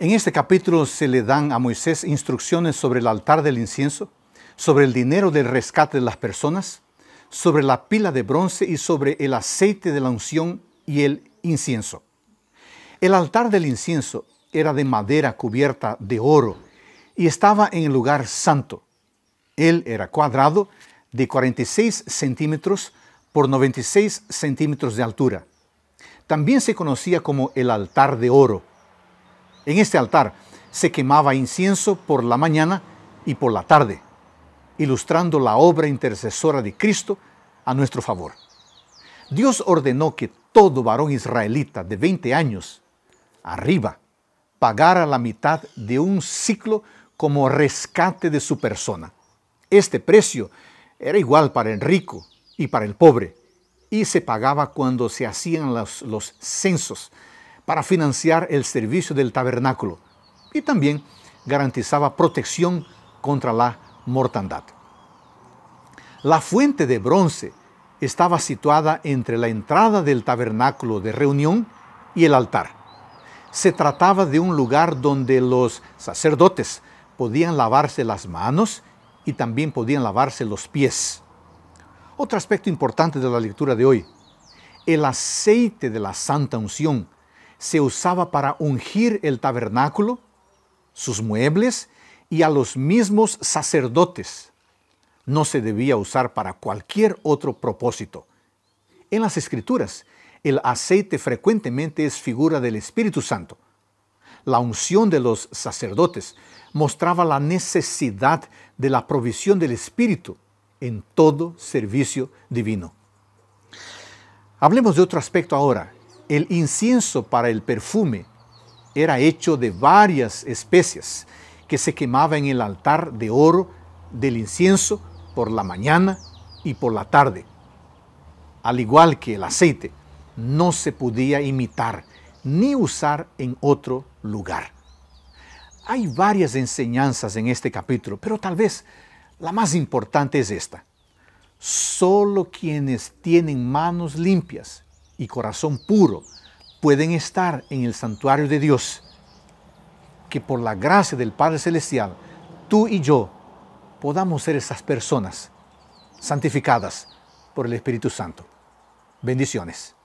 En este capítulo se le dan a Moisés instrucciones sobre el altar del incienso, sobre el dinero del rescate de las personas, sobre la pila de bronce y sobre el aceite de la unción y el incienso. El altar del incienso era de madera cubierta de oro y estaba en el lugar santo. Él era cuadrado de 46 centímetros por 96 centímetros de altura. También se conocía como el altar de oro en este altar se quemaba incienso por la mañana y por la tarde, ilustrando la obra intercesora de Cristo a nuestro favor. Dios ordenó que todo varón israelita de 20 años arriba pagara la mitad de un ciclo como rescate de su persona. Este precio era igual para el rico y para el pobre, y se pagaba cuando se hacían los, los censos para financiar el servicio del tabernáculo y también garantizaba protección contra la mortandad. La fuente de bronce estaba situada entre la entrada del tabernáculo de reunión y el altar. Se trataba de un lugar donde los sacerdotes podían lavarse las manos y también podían lavarse los pies. Otro aspecto importante de la lectura de hoy, el aceite de la santa unción se usaba para ungir el tabernáculo, sus muebles y a los mismos sacerdotes. No se debía usar para cualquier otro propósito. En las escrituras, el aceite frecuentemente es figura del Espíritu Santo. La unción de los sacerdotes mostraba la necesidad de la provisión del Espíritu en todo servicio divino. Hablemos de otro aspecto ahora, el incienso para el perfume era hecho de varias especias que se quemaba en el altar de oro del incienso por la mañana y por la tarde. Al igual que el aceite, no se podía imitar ni usar en otro lugar. Hay varias enseñanzas en este capítulo, pero tal vez la más importante es esta. Solo quienes tienen manos limpias y corazón puro pueden estar en el santuario de Dios, que por la gracia del Padre Celestial, tú y yo podamos ser esas personas santificadas por el Espíritu Santo. Bendiciones.